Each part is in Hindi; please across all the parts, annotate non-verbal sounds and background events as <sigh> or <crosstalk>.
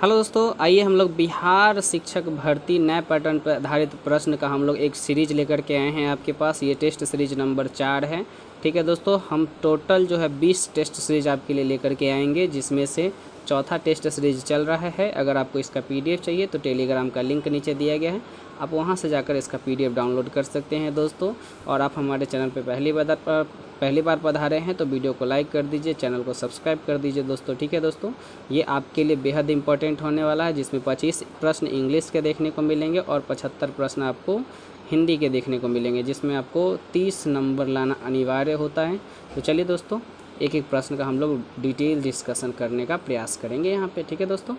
हेलो दोस्तों आइए हम लोग बिहार शिक्षक भर्ती नए पैटर्न पर आधारित प्रश्न का हम लोग एक सीरीज लेकर के आए हैं आपके पास ये टेस्ट सीरीज नंबर चार है ठीक है दोस्तों हम टोटल जो है बीस टेस्ट सीरीज आपके लिए लेकर के आएंगे जिसमें से चौथा टेस्ट सीरीज चल रहा है अगर आपको इसका पीडीएफ चाहिए तो टेलीग्राम का लिंक नीचे दिया गया है आप वहाँ से जाकर इसका पीडीएफ डाउनलोड कर सकते हैं दोस्तों और आप हमारे चैनल पर पहली बार पहली बार पधारे हैं तो वीडियो को लाइक कर दीजिए चैनल को सब्सक्राइब कर दीजिए दोस्तों ठीक है दोस्तों ये आपके लिए बेहद इंपॉर्टेंट होने वाला है जिसमें पच्चीस प्रश्न इंग्लिश के देखने को मिलेंगे और पचहत्तर प्रश्न आपको हिंदी के देखने को मिलेंगे जिसमें आपको तीस नंबर लाना अनिवार्य होता है तो चलिए दोस्तों एक एक प्रश्न का हम लोग डिटेल डिस्कशन करने का प्रयास करेंगे यहाँ पे ठीक है दोस्तों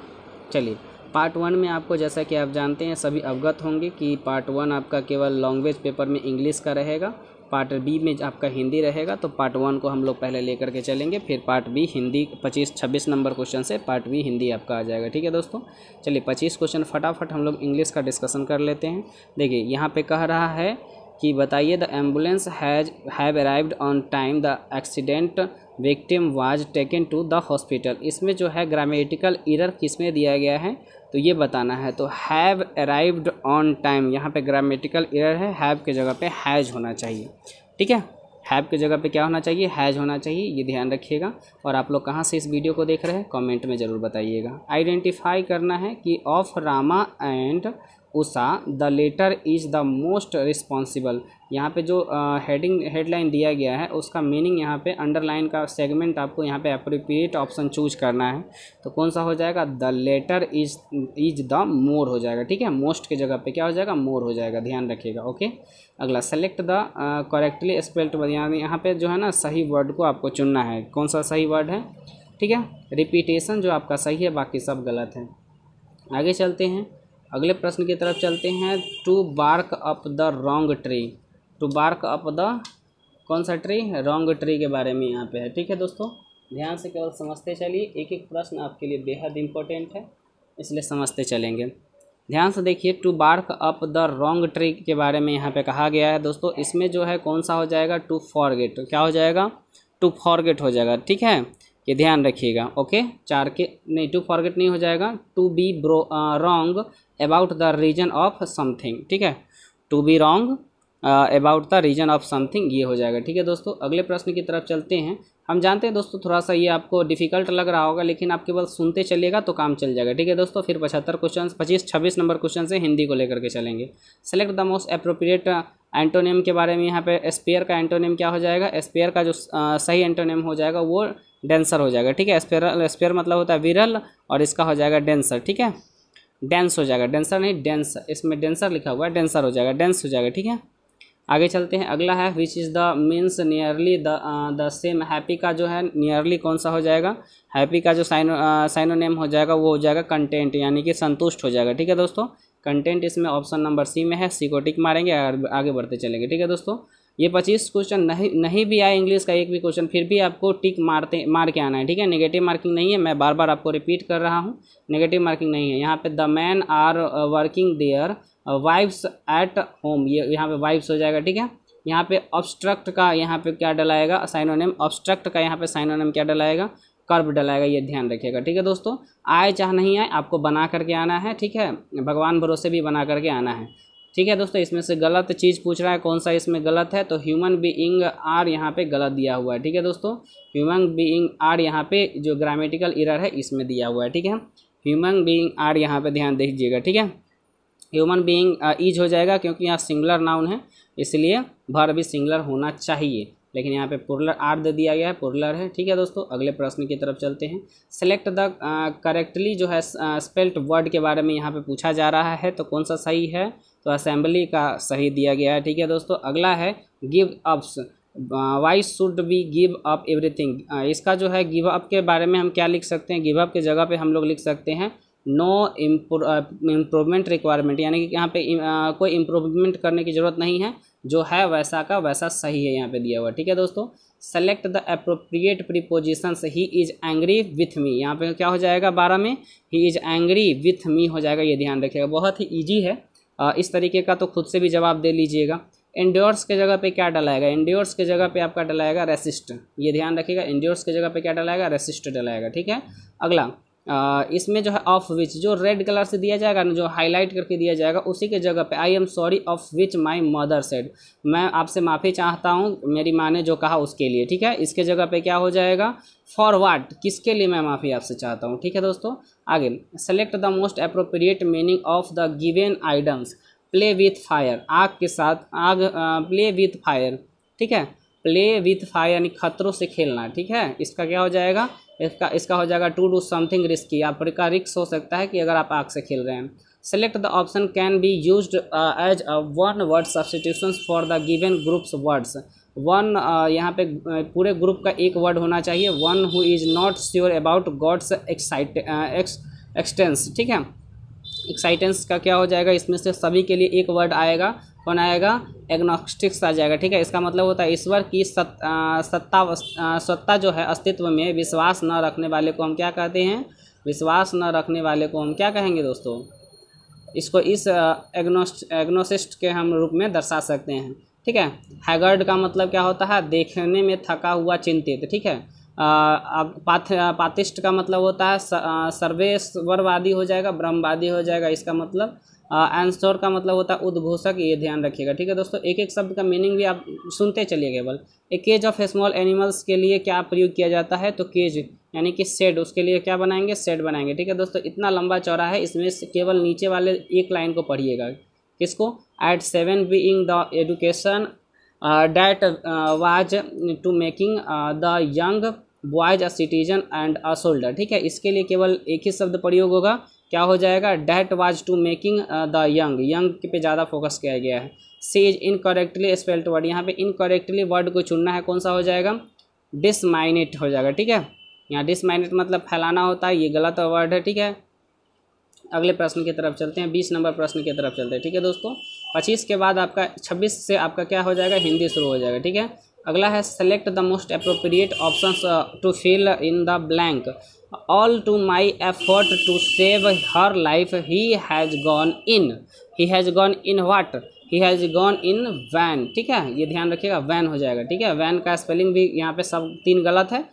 चलिए पार्ट वन में आपको जैसा कि आप जानते हैं सभी अवगत होंगे कि पार्ट वन आपका केवल लैंग्वेज पेपर में इंग्लिश का रहेगा पार्ट बी में आपका हिंदी रहेगा तो पार्ट वन को हम लोग पहले लेकर के चलेंगे फिर पार्ट बी हिंदी पच्चीस छब्बीस नंबर क्वेश्चन से पार्ट बी हिंदी आपका आ जाएगा ठीक है दोस्तों चलिए पच्चीस क्वेश्चन फटाफट हम लोग इंग्लिश का डिस्कशन कर लेते हैं देखिए यहाँ पे कह रहा है कि बताइए the ambulance has have arrived on time the accident victim was taken to the hospital इसमें जो है ग्रामेटिकल इरर किस में दिया गया है तो ये बताना है तो हैव अराइव्ड ऑन टाइम यहाँ पे ग्रामेटिकल इरर है हैव के जगह पे हैज होना चाहिए ठीक है हैव के जगह पे क्या होना चाहिए हैज होना चाहिए ये ध्यान रखिएगा और आप लोग कहाँ से इस वीडियो को देख रहे हैं कमेंट में ज़रूर बताइएगा आइडेंटिफाई करना है कि of Rama and Usha the latter is the most responsible यहाँ पे जो हेडिंग uh, हेडलाइन दिया गया है उसका मीनिंग यहाँ पे अंडरलाइन का सेगमेंट आपको यहाँ पे अप्रोप्रिएट ऑप्शन चूज करना है तो कौन सा हो जाएगा the latter is is the more हो जाएगा ठीक है मोस्ट के जगह पे क्या हो जाएगा मोर हो जाएगा ध्यान रखिएगा ओके अगला सेलेक्ट द करेक्टली स्पेल्ट यानी यहाँ पे जो है ना सही वर्ड को आपको चुनना है कौन सा सही वर्ड है ठीक है रिपीटेशन जो आपका सही है बाकी सब गलत है आगे चलते हैं अगले प्रश्न की तरफ चलते हैं to bark up the wrong tree to bark up the कौन सा ट्री रोंग ट्री के बारे में यहाँ पे है ठीक है दोस्तों ध्यान से केवल समझते चलिए एक एक प्रश्न आपके लिए बेहद इंपॉर्टेंट है इसलिए समझते चलेंगे ध्यान से देखिए to bark up the wrong tree के बारे में यहाँ पे कहा गया है दोस्तों इसमें जो है कौन सा हो जाएगा टू फॉरगेट तो क्या हो जाएगा टू फॉरगेट हो जाएगा ठीक है ये ध्यान रखिएगा ओके चार के नहीं टू फॉरगेट नहीं हो जाएगा to be bro wrong about the reason of something ठीक है to be wrong about the reason of something ये हो जाएगा ठीक है दोस्तों अगले प्रश्न की तरफ चलते हैं हम जानते हैं दोस्तों थोड़ा सा ये आपको डिफिकल्ट लग रहा होगा लेकिन आप केवल सुनते चलिएगा तो काम चल जाएगा ठीक है दोस्तों फिर पचहत्तर क्वेश्चन पच्चीस छब्बीस नंबर क्वेश्चन से हिंदी को लेकर के चलेंगे select the most appropriate antonym के बारे में यहाँ पे स्पेयर का एंटोनियम क्या हो जाएगा स्पेयर का जो आ, uh, सही एंटोनियम हो जाएगा वो डेंसर हो जाएगा ठीक है स्पेयर स्पेयर मतलब होता है विरल और इसका हो जाएगा डेंसर ठीक है डेंस हो जाएगा डेंसर नहीं डेंस इसमें डेंसर लिखा हुआ है डेंसर हो जाएगा डेंस हो जाएगा ठीक है आगे चलते हैं अगला है which is the means nearly the the same happy का जो है नियरली कौन सा हो जाएगा हैप्पी का जो साइनो साइनोनेम uh, हो जाएगा वो हो जाएगा कंटेंट यानी कि संतुष्ट हो जाएगा ठीक है दोस्तों कंटेंट इसमें ऑप्शन नंबर सी में है सी को टिक मारेंगे आगे बढ़ते चलेंगे ठीक है दोस्तों ये पच्चीस क्वेश्चन नहीं नहीं भी आए इंग्लिश का एक भी क्वेश्चन फिर भी आपको टिक मारते मार के आना है ठीक है नेगेटिव मार्किंग नहीं है मैं बार बार आपको रिपीट कर रहा हूँ नेगेटिव मार्किंग नहीं है यहाँ पे the man are working their wives at home ये यहाँ पे वाइफ्स हो जाएगा ठीक है यहाँ पे ऑब्स्ट्रक्ट का यहाँ पे क्या डलाएगा साइनोनेम ऑब्स्ट्रक्ट का यहाँ पे साइनोनेम क्या डलाएगा कर्व डलाएगा ये ध्यान रखिएगा ठीक है दोस्तों आए चाहे नहीं आए आपको बना करके आना है ठीक है भगवान भरोसे भी बना करके आना है ठीक है दोस्तों इसमें से गलत चीज़ पूछ रहा है कौन सा इसमें गलत है तो ह्यूमन बीइंग आर यहाँ पे गलत दिया हुआ है ठीक है दोस्तों ह्यूमन बीइंग आर यहाँ पे जो ग्रामेटिकल इरर है इसमें दिया हुआ है ठीक है ह्यूमन बीइंग आर यहाँ पे ध्यान दीजिएगा ठीक है ह्यूमन बीइंग ईज हो जाएगा क्योंकि यहाँ सिंगुलर नाउन है इसलिए भर भी सिंगुलर होना चाहिए लेकिन यहाँ पे पुरलर आर दे दिया गया है पुरलर है ठीक है दोस्तों अगले प्रश्न की तरफ चलते हैं सेलेक्ट द करेक्टली जो है स्पेल्ट वर्ड के बारे में यहाँ पे पूछा जा रहा है तो कौन सा सही है तो असेंबली का सही दिया गया है ठीक है दोस्तों अगला है give ups why should be give up everything इसका जो है गिव अप के बारे में हम क्या लिख सकते हैं गिव अप के जगह पे हम लोग लिख सकते हैं नो इम्प्रूवमेंट रिक्वायरमेंट यानी कि यहाँ पे कोई इम्प्रूवमेंट करने की ज़रूरत नहीं है जो है वैसा का वैसा सही है यहाँ पे दिया हुआ ठीक है दोस्तों select the appropriate preposition he is angry with me यहाँ पे क्या हो जाएगा बारह में he is angry with me हो जाएगा ये ध्यान रखिएगा बहुत ही ईजी है इस तरीके का तो खुद से भी जवाब दे लीजिएगा इंड्योर्स के जगह पे क्या डलाएगा एंड्योर्स के जगह पे आपका डलाएगा रेसिस्ट ये ध्यान रखिएगा एंड्योर्स के जगह पे क्या डलाएगा रेसिस्ट डलाएगा ठीक है अगला इसमें जो है ऑफ विच जो रेड कलर से दिया जाएगा ना जो हाईलाइट करके दिया जाएगा उसी के जगह पे I am sorry of which my mother said मैं आपसे माफ़ी चाहता हूँ मेरी माँ ने जो कहा उसके लिए ठीक है इसके जगह पे क्या हो जाएगा फॉरवर्ड किसके लिए मैं माफ़ी आपसे चाहता हूँ ठीक है दोस्तों आगे select the most appropriate meaning of the given idioms play with fire आग के साथ आग प्ले विथ फायर ठीक है प्ले विथ फायर यानी खतरों से खेलना ठीक है इसका क्या हो जाएगा इसका इसका हो जाएगा टू डू समथिंग रिस्की आप का रिक्स हो सकता है कि अगर आप आग से खेल रहे हैं select the option can be use as one word substitution for the given groups words one यहाँ पे uh, पूरे ग्रुप का एक वर्ड होना चाहिए one who is not sure about gods excite existence ठीक है एक्साइटेंस का क्या हो जाएगा इसमें से सभी के लिए एक वर्ड आएगा कौन आएगा एग्नोस्टिक्स आ जाएगा ठीक है इसका मतलब होता है ईश्वर की सत, आ, सत्ता सत्ता जो है अस्तित्व में विश्वास न रखने वाले को हम क्या कहते हैं विश्वास न रखने वाले को हम क्या कहेंगे दोस्तों इसको इस एग्नोस्ट एग्नोसिस्ट के हम रूप में दर्शा सकते हैं ठीक है हैगर्ड का मतलब क्या होता है देखने में थका हुआ चिंतित ठीक है पाथ पातिष्ट का मतलब होता है सर्वेश्वरवादी हो जाएगा ब्रह्मवादी हो जाएगा इसका मतलब आंसर का मतलब होता है उद्घोषक ये ध्यान रखिएगा ठीक है दोस्तों एक एक शब्द का मीनिंग भी आप सुनते चलिए केवल a cage of small animals के लिए क्या प्रयोग किया जाता है तो केज यानी कि सेड उसके लिए क्या बनाएंगे सेड बनाएंगे ठीक है दोस्तों इतना लंबा चौड़ा है इसमें केवल नीचे वाले एक लाइन को पढ़िएगा किसको eight seven being the education that was to making the young boys a citizen and a soldier ठीक है इसके लिए केवल एक ही शब्द प्रयोग होगा क्या हो जाएगा that was to making the young young पे ज़्यादा फोकस किया गया है C's incorrectly spelt word यहाँ पे इनकरेक्टली वर्ड को चुनना है कौन सा हो जाएगा डिसमाइनेट हो जाएगा ठीक है यहाँ डिसमाइनेट मतलब फैलाना होता है ये गलत वर्ड है ठीक है अगले प्रश्न की तरफ चलते हैं बीस नंबर प्रश्न की तरफ चलते हैं ठीक है दोस्तों पच्चीस के बाद आपका छब्बीस से आपका क्या हो जाएगा हिंदी शुरू हो जाएगा ठीक है अगला है select the most appropriate option to fill in the blank all to my effort to save her life he has gone in he has gone in what he has gone in vain ठीक है ये ध्यान रखिएगा वैन हो जाएगा ठीक है वैन का स्पेलिंग भी यहाँ पे सब तीन गलत है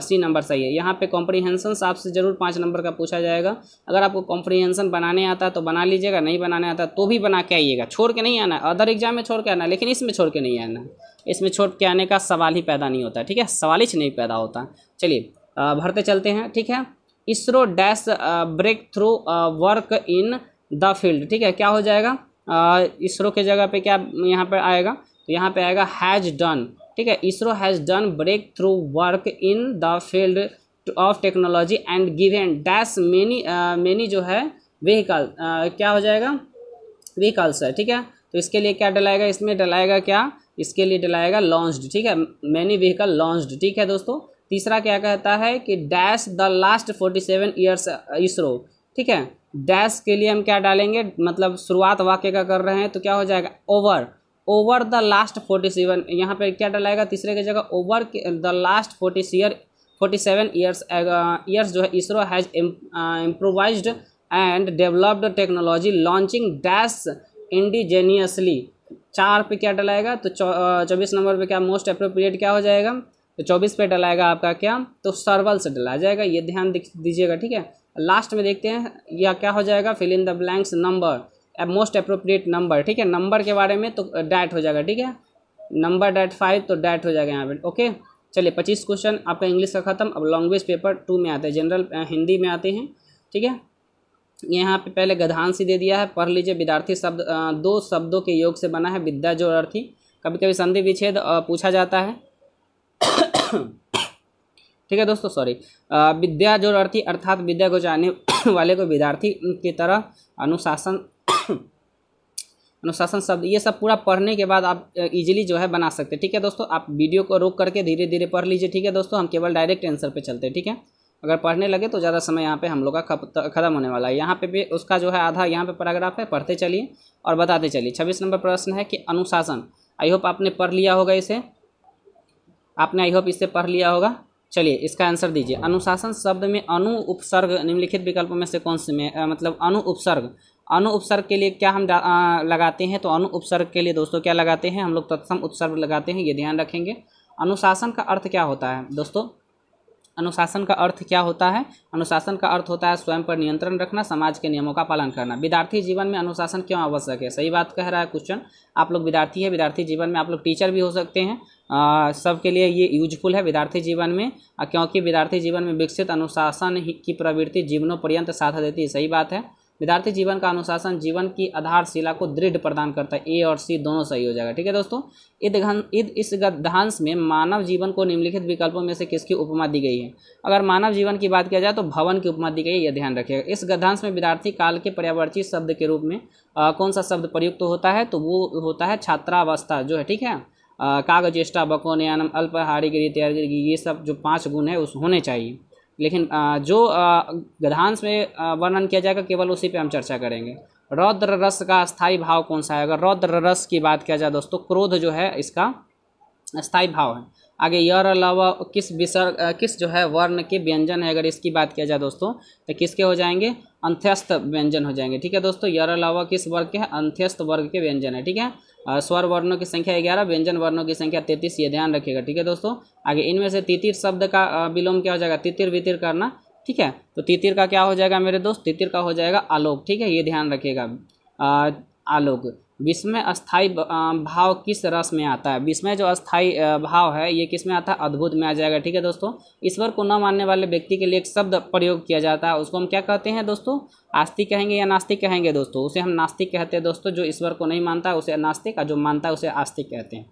सी नंबर सही है यहाँ पे कॉम्प्रीहेंसन आपसे ज़रूर पाँच नंबर का पूछा जाएगा अगर आपको कॉम्प्रीहेंसन बनाने आता है तो बना लीजिएगा नहीं बनाने आता तो भी बना के आइएगा छोड़ के नहीं आना अदर एग्जाम में छोड़ के आना लेकिन इसमें छोड़ के नहीं आना इसमें छोड़ के आने का सवाल ही पैदा नहीं होता ठीक है सवाल ही नहीं पैदा होता चलिए भरते चलते हैं ठीक है ISRO dash breakthrough work in the field ठीक है क्या हो जाएगा इसरो के जगह पे क्या यहाँ पर आएगा तो यहाँ पे आएगा हैज़ डन ठीक है ISRO has done breakthrough work in the field of technology and given dash many many जो है व्हीकल uh, क्या हो जाएगा व्हीकल्स है ठीक है तो इसके लिए क्या डलाएगा इसमें डलाएगा क्या इसके लिए डलाएगा लॉन्च्ड ठीक है मैनी व्हीकल लॉन्च्ड ठीक है दोस्तों तीसरा क्या कहता है कि dash the last forty seven years ISRO ठीक है डैश के लिए हम क्या डालेंगे मतलब शुरुआत वाक्य का कर रहे हैं तो क्या हो जाएगा over over the last forty seven यहाँ पर क्या डालाएगा तीसरे की जगह over the last forty year forty seven years years जो है ISRO has improvised and developed technology launching dash indigenously चार पे क्या डलाएगा तो चौबीस नंबर पे क्या मोस्ट अप्रोप्रिएट क्या हो जाएगा तो चौबीस पे डलाएगा आपका क्या तो सर्वल से डलाया जाएगा ये ध्यान दीजिएगा ठीक है लास्ट में देखते हैं यह क्या हो जाएगा fill in the blanks number most appropriate number ठीक है नंबर के बारे में तो डैट हो जाएगा ठीक है नंबर डैट फाइव तो डैट हो जाएगा यहाँ पे ओके चलिए पच्चीस क्वेश्चन आपका इंग्लिश का ख़त्म अब लैंग्वेज पेपर टू में आते हैं जनरल हिंदी में आते हैं ठीक है यहाँ पे पहले गधांश दे दिया है पढ़ लीजिए विद्यार्थी शब्द दो शब्दों के योग से बना है विद्या जो अर्थी कभी कभी संधि विच्छेद पूछा जाता है <coughs> ठीक है दोस्तों सॉरी विद्या जो अर्थी अर्थात विद्या को जाने <coughs> वाले को विद्यार्थी की तरह अनुशासन <coughs> अनुशासन शब्द ये सब पूरा पढ़ने के बाद आप इजीली जो है बना सकते हैं ठीक है दोस्तों आप वीडियो को रोक करके धीरे धीरे पढ़ लीजिए ठीक है दोस्तों हम केवल डायरेक्ट आंसर पे चलते हैं ठीक है अगर पढ़ने लगे तो ज़्यादा समय यहाँ पे हम लोग का खत्म होने वाला है यहाँ पे भी उसका जो है आधा यहाँ पे पैराग्राफ है पढ़ते चलिए और बताते चलिए छब्बीस नंबर प्रश्न है कि अनुशासन आई होप आपने पढ़ लिया होगा इसे आपने आई होप इससे पढ़ लिया होगा चलिए इसका आंसर दीजिए अनुशासन शब्द में अनु उपसर्ग निम्नलिखित विकल्पों में से कौन से में आ, मतलब अनु उपसर्ग अनु उपसर्ग के लिए क्या हम आ, लगाते हैं तो अनु उपसर्ग के लिए दोस्तों क्या लगाते हैं हम लोग तत्सम उपसर्ग लगाते हैं ये ध्यान रखेंगे अनुशासन का अर्थ क्या होता है दोस्तों अनुशासन का अर्थ क्या होता है अनुशासन का अर्थ होता है स्वयं पर नियंत्रण रखना समाज के नियमों का पालन करना विद्यार्थी जीवन में अनुशासन क्यों आवश्यक है सही बात कह रहा है क्वेश्चन आप लोग विद्यार्थी है विद्यार्थी जीवन में आप लोग टीचर भी हो सकते हैं सबके लिए ये यूजफुल है विद्यार्थी जीवन में क्योंकि विद्यार्थी जीवन में विकसित अनुशासन की प्रवृत्ति जीवनों पर्यंत साथ देती है सही बात है विद्यार्थी जीवन का अनुशासन जीवन की आधारशिला को दृढ़ प्रदान करता है ए और सी दोनों सही हो जाएगा ठीक है दोस्तों इद इस गद्यांश में मानव जीवन को निम्नलिखित विकल्पों में से किसकी उपमा दी गई है अगर मानव जीवन की बात किया जाए तो भवन की उपमा दी गई है यह ध्यान रखिएगा इस गद्यांश में विद्यार्थी काल के पर्यावर्ती शब्द के रूप में आ, कौन सा शब्द प्रयुक्त तो होता है तो वो होता है छात्रावस्था जो है ठीक है बकौन यानम अल्पहारी त्यागरी ये सब जो पाँच गुण है उस होने चाहिए लेकिन जो गधांश में वर्णन किया जाएगा केवल उसी पे हम चर्चा करेंगे रौद्र रस का स्थायी भाव कौन सा है अगर रौद्र रस की बात किया जाए दोस्तों क्रोध जो है इसका स्थायी भाव है आगे यर अलावा किस विसर्ग किस जो है वर्ण के व्यंजन है अगर इसकी बात किया जाए दोस्तों तो किसके हो जाएंगे अंत्यस्थ व्यंजन हो जाएंगे ठीक है दोस्तों यर अलावा किस वर्ग के हैं अंत्यस्थ वर्ग के व्यंजन है ठीक है स्वर वर्णों की संख्या ग्यारह व्यंजन वर्णों की संख्या तैतीस ये ध्यान रखिएगा ठीक है दोस्तों आगे इनमें से तितिर शब्द का विलोम क्या हो जाएगा तितिर वितिर करना ठीक है तो तितिर का क्या हो जाएगा मेरे दोस्त तितिर का हो जाएगा आलोक ठीक है ये ध्यान रखिएगा आलोक विस्मय अस्थाई भाव किस रस में आता है विस्मय जो अस्थाई भाव है ये किस में आता है अद्भुत में आ जाएगा ठीक है दोस्तों ईश्वर को न मानने वाले व्यक्ति के लिए एक शब्द प्रयोग किया जाता है उसको हम क्या कहते हैं दोस्तों आस्तिक कहेंगे या नास्तिक कहेंगे दोस्तों उसे हम नास्तिक कहते हैं दोस्तों जो ईश्वर को नहीं मानता उसे नास्तिक और जो मानता है उसे आस्तिक कहते हैं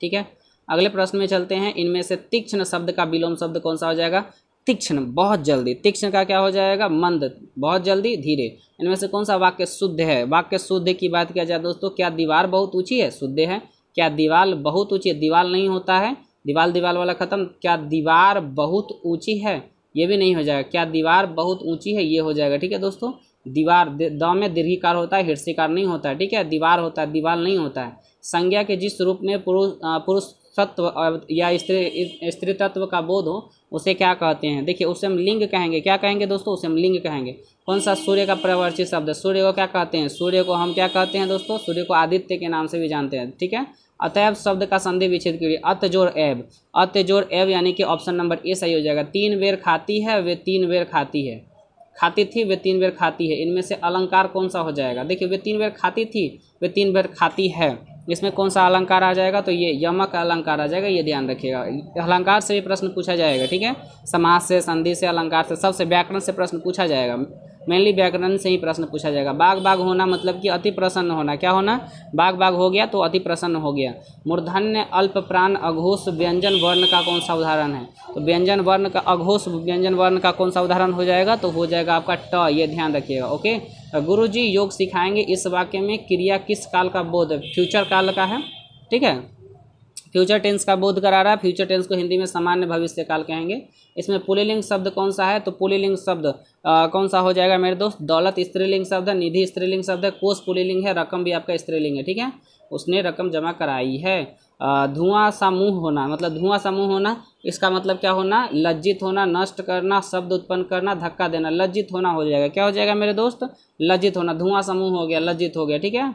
ठीक है अगले प्रश्न में चलते हैं इनमें से तीक्ष्ण शब्द का विलोम शब्द कौन सा हो जाएगा तीक्ष्ण बहुत जल्दी तीक्ष्ण का क्या हो जाएगा मंद बहुत जल्दी धीरे इनमें से कौन सा वाक्य शुद्ध है वाक्य शुद्ध की बात किया जाए दोस्तों क्या दीवार बहुत ऊंची है शुद्ध है क्या दीवार बहुत ऊंची है दीवार नहीं होता है दीवार दीवार वाला खत्म क्या दीवार बहुत ऊंची है ये भी नहीं हो जाएगा क्या दीवार बहुत ऊंची है ये हो जाएगा ठीक है दोस्तों दीवार द में दीर्घिकार होता है हिरसिकार नहीं होता है ठीक है दीवार होता है दीवार नहीं होता है संज्ञा के जिस रूप में पुरुष पुरुष तत्व या स्त्री स्त्री तत्व का बोध हो उसे क्या कहते हैं देखिए उसे हम लिंग कहेंगे क्या कहेंगे दोस्तों उसे हम लिंग कहेंगे कौन सा सूर्य का प्रवर्ची शब्द है सूर्य को क्या कहते हैं सूर्य को हम क्या कहते हैं दोस्तों सूर्य को आदित्य के नाम से भी जानते हैं ठीक है अतएव शब्द का संधि विच्छेद के लिए अतजोर एब अतजोर एब यानी कि ऑप्शन नंबर ए सही हो जाएगा तीन बेर खाती है वे तीन बेर खाती है खाती थी वे तीन बेर खाती है इनमें से अलंकार कौन सा हो जाएगा देखिए वे तीन बेर खाती थी वे तीन बेर खाती है इसमें कौन सा अलंकार आ जाएगा तो ये यमक अलंकार आ जाएगा ये ध्यान रखिएगा अलंकार से भी प्रश्न पूछा जाएगा ठीक है समाज से संधि से अलंकार से सबसे व्याकरण से प्रश्न पूछा जाएगा मेनली व्याकरण से ही प्रश्न पूछा जाएगा बाग बाग होना मतलब कि अति प्रसन्न होना क्या होना बाग बाग हो गया तो अति प्रसन्न हो गया मूर्धन्य अल्प प्राण अघोष व्यंजन वर्ण का कौन सा उदाहरण है तो व्यंजन वर्ण का अघोष व्यंजन वर्ण का कौन सा उदाहरण हो जाएगा तो हो जाएगा आपका ट ये ध्यान रखिएगा ओके तो गुरुजी योग सिखाएंगे इस वाक्य में क्रिया किस काल का बोध फ्यूचर काल का है ठीक है फ्यूचर टेंस का बोध करा रहा है फ्यूचर टेंस को हिंदी में सामान्य भविष्य काल कहेंगे इसमें पुलिलिंग शब्द कौन सा है तो पुलिलिंग शब्द कौन सा हो जाएगा मेरे दोस्त दौलत स्त्रीलिंग शब्द है निधि स्त्रीलिंग शब्द है कोष पुलिलिंग है रकम भी आपका स्त्रीलिंग है ठीक है उसने रकम जमा कराई है धुआं सा मुँह होना मतलब धुआं सा मुँह होना इसका मतलब क्या होना लज्जित होना नष्ट करना शब्द उत्पन्न करना धक्का देना लज्जित होना हो जाएगा क्या हो जाएगा मेरे दोस्त लज्जित होना धुआं सा मुँह हो गया लज्जित हो गया ठीक है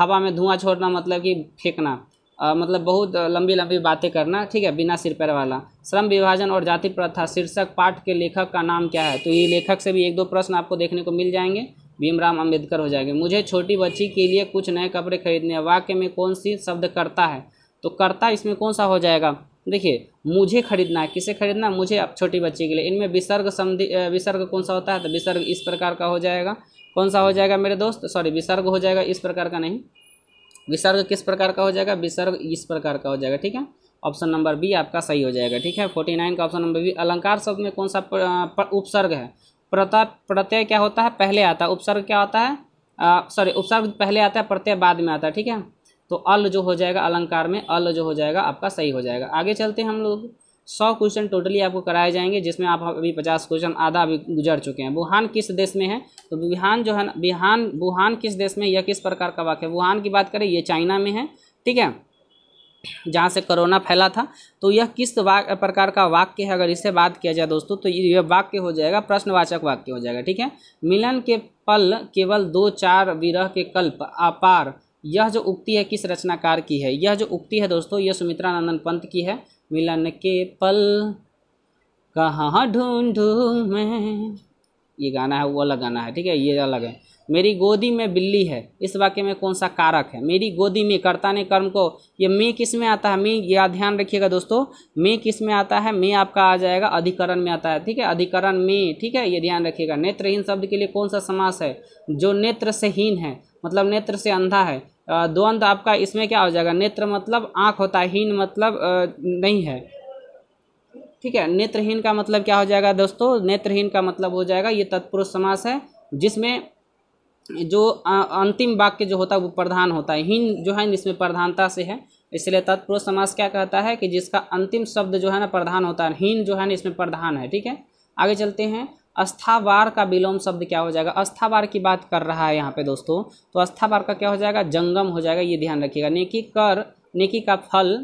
हवा में धुआं छोड़ना मतलब कि फेंकना मतलब बहुत लंबी लंबी बातें करना ठीक है बिना सिर पैर वाला श्रम विभाजन और जाति प्रथा शीर्षक पाठ के लेखक का नाम क्या है तो ये लेखक से भी एक दो प्रश्न आपको देखने को मिल जाएंगे भीमराम अंबेडकर हो जाएंगे मुझे छोटी बच्ची के लिए कुछ नए कपड़े खरीदने वाक्य में कौन सी शब्द करता है तो कर्ता इसमें कौन सा हो जाएगा देखिए मुझे खरीदना है किसे खरीदना है मुझे आप छोटी बच्ची के लिए इनमें विसर्ग संधि विसर्ग कौन सा होता है तो विसर्ग इस प्रकार का हो जाएगा कौन सा हो जाएगा मेरे दोस्त सॉरी विसर्ग हो जाएगा इस प्रकार का नहीं विसर्ग किस प्रकार का हो जाएगा विसर्ग इस प्रकार का हो जाएगा ठीक है ऑप्शन नंबर बी आपका सही हो जाएगा ठीक है फोर्टी नाइन का ऑप्शन नंबर बी अलंकार शब्द में कौन सा उपसर्ग है प्रत्यय प्रत्यय क्या होता है पहले आता है उपसर्ग क्या होता है सॉरी उपसर्ग पहले आता है प्रत्यय बाद में आता है ठीक है तो अल जो हो जाएगा अलंकार में अल जो हो जाएगा आपका सही हो जाएगा आगे चलते हैं हम लोग सौ क्वेश्चन टोटली आपको कराए जाएंगे जिसमें आप अभी पचास क्वेश्चन आधा अभी गुजर चुके हैं वुहान किस देश में है तो वुहान जो है बिहान वुहान किस देश में यह किस प्रकार का वाक्य है वुहान की बात करें ये चाइना में है ठीक है जहाँ से कोरोना फैला था तो यह किस प्रकार का वाक्य है अगर इससे बात किया जाए दोस्तों तो यह वाक्य हो जाएगा प्रश्नवाचक वाक्य हो जाएगा ठीक है मिलन के पल केवल दो चार विरह के कल्प अपार यह जो उक्ति है किस रचनाकार की है यह जो उक्ति है दोस्तों यह सुमित्रा नंदन पंत की है मिलन के पल कहाँ ढूंढू मैं ये गाना है वो अलग गाना है ठीक है ये अलग है मेरी गोदी में बिल्ली है इस वाक्य में कौन सा कारक है मेरी गोदी में कर्ता ने कर्म को ये मे किस में आता है मे या ध्यान रखिएगा दोस्तों मे किस में आता है मे आपका आ जाएगा अधिकरण में आता है ठीक है अधिकरण में ठीक है ये ध्यान रखिएगा नेत्रहीन शब्द के लिए कौन सा समास है जो नेत्र से हीन है मतलब नेत्र से अंधा है द्वंद आपका इसमें क्या हो जाएगा नेत्र मतलब आँख होता है हीन मतलब नहीं है ठीक है नेत्रहीन का मतलब क्या हो जाएगा दोस्तों नेत्रहीन का मतलब हो जाएगा ये तत्पुरुष समास है जिसमें जो अंतिम वाक्य जो होता है वो प्रधान होता है हीन जो है इसमें प्रधानता से है इसलिए तत्पुरुष समास क्या कहता है कि जिसका अंतिम शब्द जो है ना प्रधान होता है हीन जो है ना इसमें प्रधान है ठीक है आगे चलते हैं अस्थावार का विलोम शब्द क्या हो जाएगा अस्थावार की बात कर रहा है यहाँ पे दोस्तों तो अस्थावार का क्या हो जाएगा जंगम हो जाएगा ये ध्यान रखिएगा नेकी कर नेकी का फल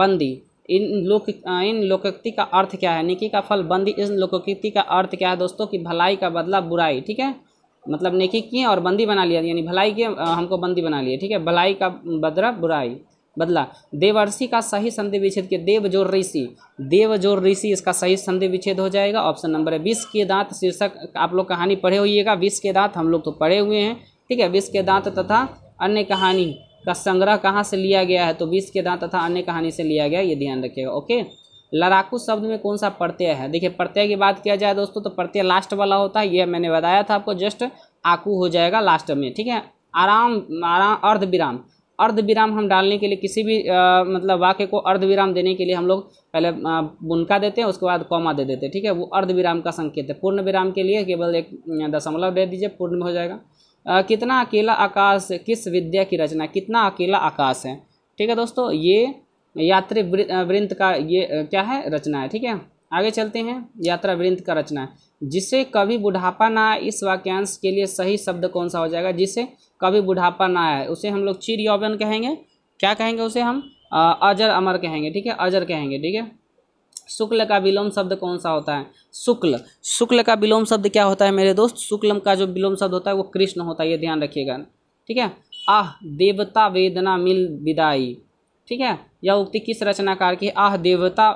बंदी इन लोक इन लोकोक्ति का अर्थ क्या है नेकी का फल बंदी इन लोकोक्ति का अर्थ क्या है दोस्तों कि भलाई का बदला बुराई ठीक है मतलब नेकी किए और बंदी बना लिया यानी भलाई किए हमको बंदी बना लिए ठीक है भलाई का बदला बुराई बदला देवर्षि का सही संधि विच्छेद के देवजोर ऋषि देवजोर ऋषि इसका सही संधि विच्छेद हो जाएगा ऑप्शन नंबर है विष के दांत शीर्षक आप लोग कहानी पढ़े हुईगा विष के दांत हम लोग तो पढ़े हुए हैं ठीक है विष के दांत तथा अन्य कहानी का संग्रह कहाँ से लिया गया है तो विष के दांत तथा अन्य कहानी से लिया गया ये ध्यान रखिएगा ओके लड़ाकू शब्द में कौन सा प्रत्यय है देखिए प्रत्यय की बात किया जाए दोस्तों तो प्रत्यय लास्ट वाला होता है यह मैंने बताया था आपको जस्ट आकू हो जाएगा लास्ट में ठीक है आराम आराम अर्ध विराम अर्ध विराम हम डालने के लिए किसी भी आ, मतलब वाक्य को अर्ध विराम देने के लिए हम लोग पहले बुनका देते हैं उसके बाद कौमा दे देते हैं ठीक है वो अर्ध विराम का संकेत है पूर्ण विराम के लिए केवल एक दशमलव दे दीजिए पूर्ण हो जाएगा आ, कितना अकेला आकाश किस विद्या की रचना कितना अकेला आकाश है ठीक है दोस्तों ये यात्री वृंत का ये क्या है रचना है ठीक है आगे चलते हैं यात्रा वृंत का रचना है जिसे कभी बुढ़ापा ना आए इस वाक्यांश के लिए सही शब्द कौन सा हो जाएगा जिसे कभी बुढ़ापा ना आए उसे हम लोग चिर यौवन कहेंगे क्या कहेंगे उसे हम अजर अमर कहेंगे ठीक है अजर कहेंगे ठीक है शुक्ल का विलोम शब्द कौन सा होता है शुक्ल शुक्ल का विलोम शब्द क्या होता है मेरे दोस्त शुक्ल का जो विलोम शब्द होता है वो कृष्ण होता है ये ध्यान रखिएगा ठीक है आह देवता वेदना मिल विदाई ठीक है यह उक्ति किस रचनाकार की आह देवता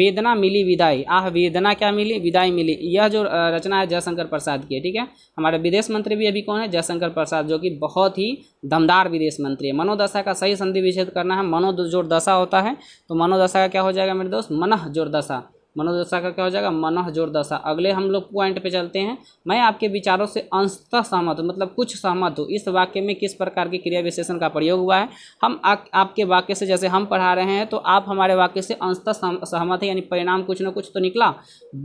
वेदना मिली विदाई आह वेदना क्या मिली विदाई मिली यह जो रचना है जयशंकर प्रसाद की है ठीक है हमारे विदेश मंत्री भी अभी कौन है जयशंकर प्रसाद जो कि बहुत ही दमदार विदेश मंत्री है मनोदशा का सही संधि विच्छेद करना है मनोजोर दशा होता है तो मनोदशा का क्या हो जाएगा मेरे दोस्त मनह जोर दशा मनोदशा का क्या हो जाएगा मनह जोर दशा अगले हम लोग पॉइंट पे चलते हैं मैं आपके विचारों से अंशतः सहमत हूँ मतलब कुछ सहमत हूँ इस वाक्य में किस प्रकार की क्रिया विशेषण का प्रयोग हुआ है हम आ, आपके वाक्य से जैसे हम पढ़ा रहे हैं तो आप हमारे वाक्य से अंशतः सहमत है यानी परिणाम कुछ ना कुछ तो निकला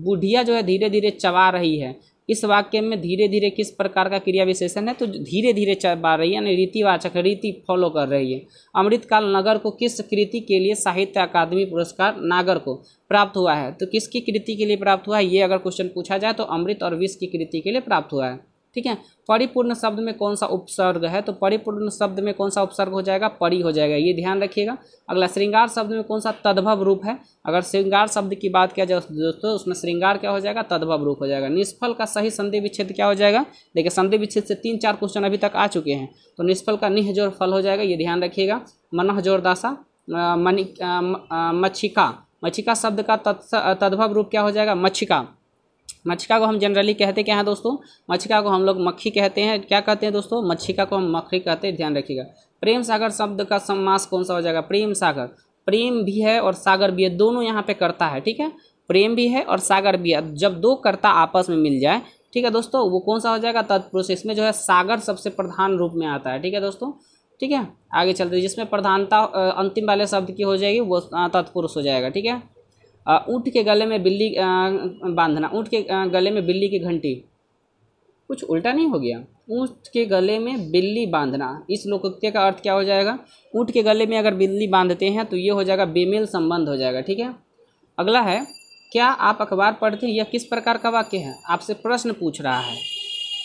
बुढ़िया जो है धीरे धीरे चबा रही है इस वाक्य में धीरे धीरे किस प्रकार का क्रिया विशेषण है तो धीरे धीरे चबा रही है यानी रीतिवाचक रीति फॉलो कर रही है अमृतकाल नगर को किस कृति के लिए साहित्य अकादमी पुरस्कार नागर को प्राप्त हुआ है तो किसकी कृति के लिए प्राप्त हुआ है ये अगर क्वेश्चन पूछा जाए तो अमृत और विश्व की कृति के लिए प्राप्त हुआ है ठीक है परिपूर्ण शब्द में कौन सा उपसर्ग है तो परिपूर्ण शब्द में कौन सा उपसर्ग हो जाएगा परी हो जाएगा ये ध्यान रखिएगा अगला श्रृंगार शब्द में कौन सा तद्भव रूप है अगर श्रृंगार शब्द की बात किया जाए दोस्तों उसमें श्रृंगार क्या हो जाएगा तद्भव रूप हो जाएगा निष्फल का सही संधि विच्छेद क्या हो जाएगा देखिए संधि विच्छेद से तीन चार क्वेश्चन अभी तक आ चुके हैं तो निष्फल का निहजोर फल हो जाएगा ये ध्यान रखिएगा मनह जोर दासा मनी मच्छिका मच्छिका शब्द का तद्भव रूप क्या हो जाएगा मच्छिका मछिका को हम जनरली कहते क्या है दोस्तों मछिका को हम लोग मक्खी कहते हैं क्या कहते हैं दोस्तों मच्छिका को हम मक्खी कहते हैं ध्यान रखिएगा प्रेम सागर शब्द का समास कौन सा हो जाएगा प्रेम सागर प्रेम भी है और सागर भी है दोनों यहाँ पे करता है ठीक है प्रेम भी है और सागर भी है जब दो कर्ता आपस में मिल जाए ठीक है दोस्तों वो कौन सा हो जाएगा तत्पुरुष इसमें जो है सागर सबसे प्रधान रूप में आता है ठीक है दोस्तों ठीक है आगे चलते जिसमें प्रधानता अंतिम वाले शब्द की हो जाएगी वो तत्पुरुष हो जाएगा ठीक है ऊँट के गले में बिल्ली बांधना ऊँट के गले में बिल्ली की घंटी कुछ उल्टा नहीं हो गया ऊँट के गले में बिल्ली बांधना इस लोकोक्ति का अर्थ क्या हो जाएगा ऊँट के गले में अगर बिल्ली बांधते हैं तो ये हो जाएगा बेमेल संबंध हो जाएगा ठीक है अगला है क्या आप अखबार पढ़ते हैं यह किस प्रकार का वाक्य है आपसे प्रश्न पूछ रहा है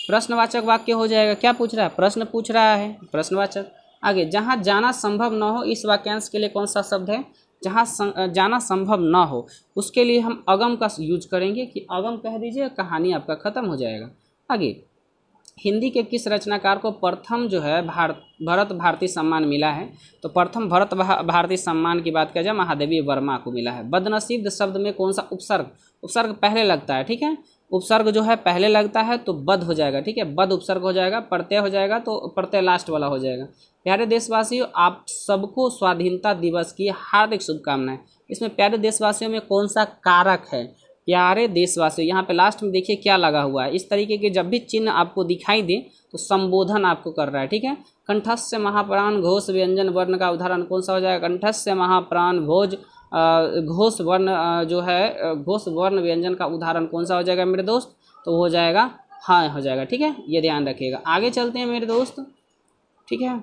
प्रश्नवाचक वाक्य हो जाएगा क्या पूछ रहा है प्रश्न पूछ रहा है प्रश्नवाचक आगे जहाँ जाना संभव न हो इस वाक्यांश के लिए कौन सा शब्द है जहाँ जाना संभव ना हो उसके लिए हम अगम का यूज करेंगे कि अगम कह दीजिए कहानी आपका ख़त्म हो जाएगा आगे हिंदी के किस रचनाकार को प्रथम जो है भारत भरत भारती सम्मान मिला है तो प्रथम भरत भारती सम्मान की बात किया जाए महादेवी वर्मा को मिला है बदनसीब शब्द में कौन सा उपसर्ग उपसर्ग पहले लगता है ठीक है उपसर्ग जो है पहले लगता है तो बद हो जाएगा ठीक है बद उपसर्ग हो जाएगा प्रत्यय हो जाएगा तो प्रत्यय लास्ट वाला हो जाएगा प्यारे देशवासियों आप सबको स्वाधीनता दिवस की हार्दिक शुभकामनाएं इसमें प्यारे देशवासियों में कौन सा कारक है प्यारे देशवासियों यहाँ पे लास्ट में देखिए क्या लगा हुआ है इस तरीके के जब भी चिन्ह आपको दिखाई दे तो संबोधन आपको कर रहा है ठीक है कंठस्य महाप्राण घोष व्यंजन वर्ण का उदाहरण कौन सा हो जाएगा कंठस्य महाप्राण भोज घोष वर्ण जो है घोष वर्ण व्यंजन का उदाहरण कौन सा हो जाएगा मेरे दोस्त तो हो जाएगा हाँ हो जाएगा ठीक है ये ध्यान रखिएगा आगे चलते हैं मेरे दोस्त ठीक है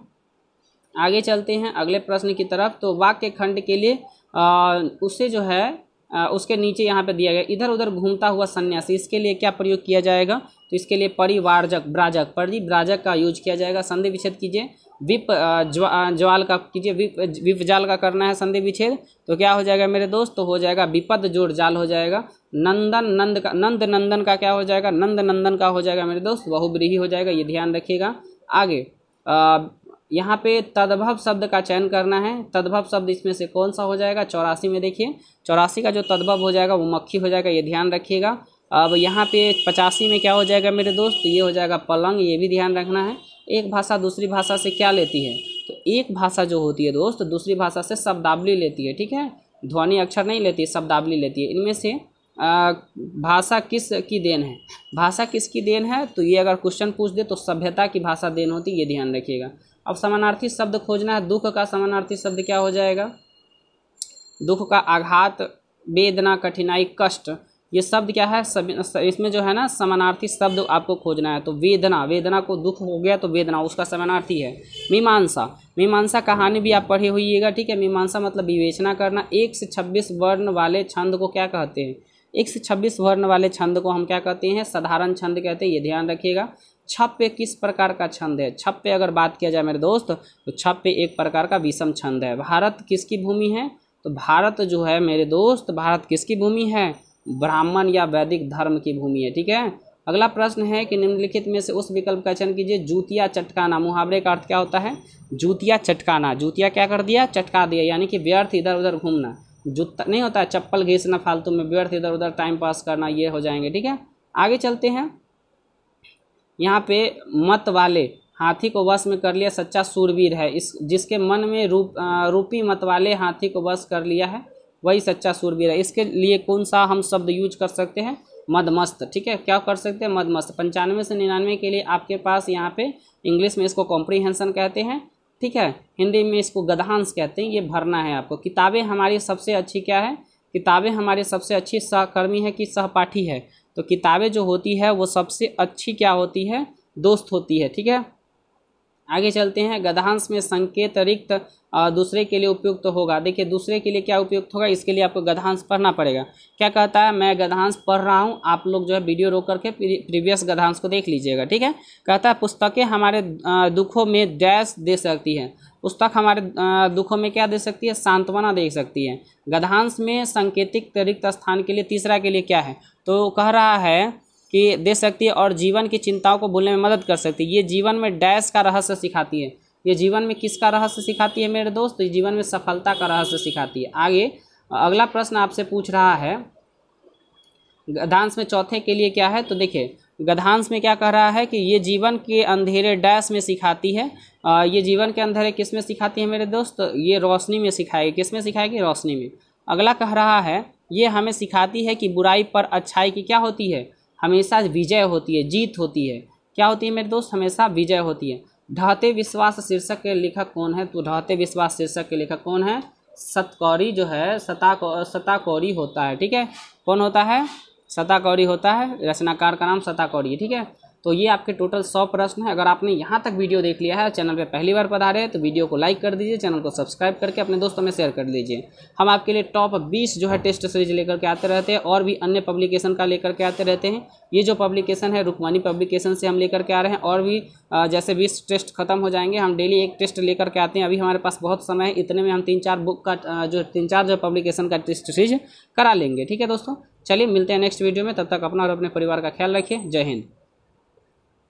आगे चलते हैं अगले प्रश्न की तरफ तो वाक्य खंड के लिए उससे जो है आ, उसके नीचे यहाँ पे दिया गया इधर उधर घूमता हुआ सन्यासी इसके लिए क्या प्रयोग किया जाएगा तो इसके लिए परिवारजक ब्राजक परिव्राजक का यूज किया जाएगा संधि विच्छेद कीजिए विप ज्वाल का कीजिए विप जाल का करना है संधि विच्छेद तो क्या हो जाएगा मेरे दोस्त तो हो जाएगा विपद जोड़ जाल हो जाएगा नंदन नंद का नंद नंदन का क्या हो जाएगा नंद नंदन का हो जाएगा मेरे दोस्त बहुब्रीही हो जाएगा ये ध्यान रखिएगा आगे यहाँ पे तद्भव शब्द का चयन करना है तद्भव शब्द इसमें से कौन सा हो जाएगा चौरासी में देखिए चौरासी का जो तद्भव हो जाएगा वो मक्खी हो जाएगा ये ध्यान रखिएगा अब यहाँ पे पचासी में क्या हो जाएगा मेरे दोस्त तो ये हो जाएगा पलंग ये भी ध्यान रखना है एक भाषा दूसरी भाषा से क्या लेती है तो एक भाषा जो होती है दोस्त दूसरी भाषा से शब्दावली लेती है ठीक है ध्वनि अक्षर नहीं लेती है शब्दावली लेती है इनमें से भाषा किस की देन है भाषा किसकी देन है तो ये अगर क्वेश्चन पूछ दे तो सभ्यता की भाषा देन होती है ये ध्यान रखिएगा अब समानार्थी शब्द खोजना है दुख का समानार्थी शब्द क्या हो जाएगा दुख का आघात वेदना कठिनाई कष्ट ये शब्द क्या है सब इसमें जो है ना समानार्थी शब्द आपको खोजना है तो वेदना वेदना को दुख हो गया तो वेदना उसका समानार्थी है मीमांसा मीमांसा कहानी भी आप पढ़ी हुईगा ठीक है मीमांसा मतलब विवेचना करना एक से छब्बीस वर्ण वाले छंद को क्या कहते हैं एक से छब्बीस वर्ण वाले छंद को हम क्या कहते हैं साधारण छंद कहते हैं ये ध्यान रखिएगा छप पे किस प्रकार का छंद है छप पे अगर बात किया जाए मेरे दोस्त तो छप पे एक प्रकार का विषम छंद है भारत किसकी भूमि है तो भारत जो है मेरे दोस्त भारत किसकी भूमि है ब्राह्मण या वैदिक धर्म की भूमि है ठीक है अगला प्रश्न है कि निम्नलिखित में से उस विकल्प का चयन कीजिए जूतिया चटकाना मुहावरे का अर्थ क्या होता है जूतिया चटकाना जूतिया क्या कर दिया चटका दिया यानी कि व्यर्थ इधर उधर घूमना जूता नहीं होता है चप्पल घीसना फालतू में व्यर्थ इधर उधर टाइम पास करना ये हो जाएंगे ठीक है आगे चलते हैं यहाँ पे मत वाले हाथी को वश में कर लिया सच्चा सूरवीर है इस जिसके मन में रूप रूपी मत वाले हाथी को वश कर लिया है वही सच्चा सूरवीर है इसके लिए कौन सा हम शब्द यूज कर सकते हैं मदमस्त ठीक है क्या कर सकते हैं मदमस्त पंचानवे से निन्यानवे के लिए आपके पास यहाँ पे इंग्लिश में इसको कॉम्प्रीहेंसन कहते हैं ठीक है हिंदी में इसको गधांश कहते हैं ये भरना है आपको किताबें हमारी सबसे अच्छी क्या है किताबें हमारी सबसे अच्छी सहकर्मी है कि सहपाठी है तो किताबें जो होती है वो सबसे अच्छी क्या होती है दोस्त होती है ठीक है आगे चलते हैं गधांश में संकेत रिक्त दूसरे के लिए उपयुक्त तो होगा देखिए दूसरे के लिए क्या उपयुक्त होगा इसके लिए आपको गधांश पढ़ना पड़ेगा क्या कहता है मैं गधांश पढ़ रहा हूँ आप लोग जो है वीडियो रोक करके प्रीवियस गधांश को देख लीजिएगा ठीक है कहता है पुस्तकें हमारे दुखों में डैश दे सकती है पुस्तक हमारे दुखों में क्या दे सकती है सांत्वना दे सकती है गधांश में संकेतिक रिक्त स्थान के लिए तीसरा के लिए क्या है तो कह रहा है की दे सकती है और जीवन की चिंताओं को भूलने में मदद कर सकती है ये जीवन में डैश का रहस्य सिखाती है ये जीवन में किसका रहस्य सिखाती है मेरे दोस्त तो ये जीवन में सफलता का रहस्य सिखाती है आगे अगला प्रश्न आपसे पूछ रहा है गधांश में चौथे के लिए क्या है तो देखिए गधांश में क्या कह रहा है कि ये जीवन के अंधेरे डैश में सिखाती है ये जीवन के अंधेरे किस में सिखाती है मेरे दोस्त तो ये रोशनी में सिखाएगी किस में सिखाएगी रोशनी में अगला कह रहा है ये हमें सिखाती है कि बुराई पर अच्छाई की क्या होती है हमेशा विजय होती है जीत होती है क्या होती है मेरे दोस्त हमेशा विजय होती है ढहते विश्वास शीर्षक के लेखक कौन है तो ढहते विश्वास शीर्षक के लेखक कौन है सतकौरी जो है सता सताकौरी होता है ठीक है कौन होता है सताकौरी होता है रचनाकार का नाम सताकौरी ठीक है तो ये आपके टोटल सौ प्रश्न है अगर आपने यहाँ तक वीडियो देख लिया है चैनल पर पहली बार पधारे हैं तो वीडियो को लाइक कर दीजिए चैनल को सब्सक्राइब करके अपने दोस्तों में शेयर कर दीजिए हम आपके लिए टॉप बीस जो है टेस्ट सीरीज लेकर के आते रहते हैं और भी अन्य पब्लिकेशन का लेकर के आते रहते हैं ये जो पब्लिकेशन है रुकमानी पब्लिकेशन से हम लेकर के आ रहे हैं और भी जैसे बीस टेस्ट खत्म हो जाएंगे हम डेली एक टेस्ट लेकर के आते हैं अभी हमारे पास बहुत समय है इतने में हम तीन चार बुक का जो तीन चार जो पब्लिकेशन का टेस्ट सीरीज करा लेंगे ठीक है दोस्तों चलिए मिलते हैं नेक्स्ट वीडियो में तब तक अपना और अपने परिवार का ख्याल रखिए जय हिंद